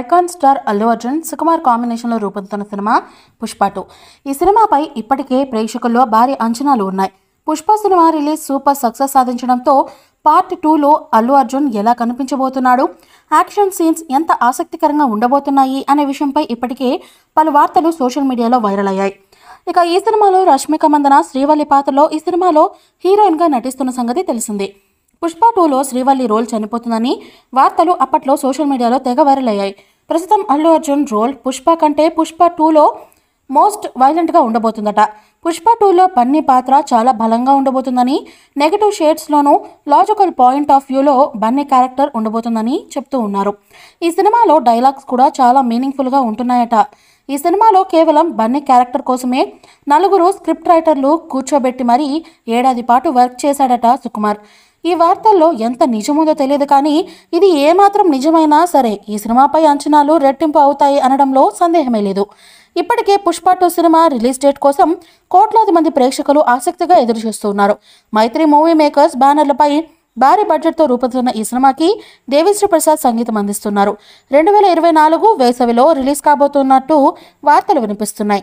icon star Allu Arjun Sukumar కాంబినేషన్లో రూపొందుతున్న cinema Pushpa two ఈ సినిమాపై ఇప్పటికే ప్రేక్షకుల్లో భారీ అంచనాలు ఉన్నాయి Pushpa cinema release super success సాధించడంతో పార్ట్ టూలో అల్లు అర్జున్ ఎలా కనిపించబోతున్నాడు యాక్షన్ సీన్స్ ఎంత ఆసక్తికరంగా ఉండబోతున్నాయి అనే విషయంపై ఇప్పటికే పలు వార్తలు సోషల్ మీడియాలో వైరల్ అయ్యాయి ఇక ఈ సినిమాలో రష్మిక మందన శ్రీవల్లి పాత్రలో ఈ సినిమాలో హీరోయిన్గా నటిస్తున్న సంగతి తెలిసిందే పుష్ప టూలో శ్రీవల్లి రోల్ చనిపోతుందని వార్తలు అప్పట్లో సోషల్ మీడియాలో తెగ వైరల్ అయ్యాయి ప్రస్తుతం అల్లు అర్జున్ రోల్ పుష్ప కంటే పుష్ప టూలో మోస్ట్ వైలెంట్గా ఉండబోతుందట పుష్ప టూలో పన్ని పాత్ర చాలా బలంగా ఉండబోతుందని నెగటివ్ షేడ్స్లోనూ లాజికల్ పాయింట్ ఆఫ్ వ్యూలో బన్నీ క్యారెక్టర్ ఉండబోతుందని చెప్తూ ఉన్నారు ఈ సినిమాలో డైలాగ్స్ కూడా చాలా మీనింగ్ఫుల్గా ఉంటున్నాయట ఈ సినిమాలో కేవలం బన్నీ క్యారెక్టర్ కోసమే నలుగురు స్క్రిప్ట్ రైటర్లు కూర్చోబెట్టి మరీ ఏడాది పాటు వర్క్ చేశాడట సుకుమార్ ఈ వార్తల్లో ఎంత నిజముందో తెలియదు కానీ ఇది ఏమాత్రం నిజమైనా సరే ఈ సినిమాపై అంచనాలు రెట్టింపు అవుతాయి అనడంలో సందేహమే లేదు ఇప్పటికే Pushpa two cinema release date కోసం కోట్లాది మంది ప్రేక్షకులు ఆసక్తిగా ఎదురుచూస్తున్నారు మైత్రి మూవీ మేకర్స్ బ్యానర్లపై భారీ బడ్జెట్తో రూపొందుతున్న ఈ సినిమాకి దేవిశ్రీ ప్రసాద్ సంగీతం అందిస్తున్నారు రెండు వేల ఇరవై నాలుగు వేసవిలో రిలీజ్ కాబోతున్నట్టు వార్తలు వినిపిస్తున్నాయి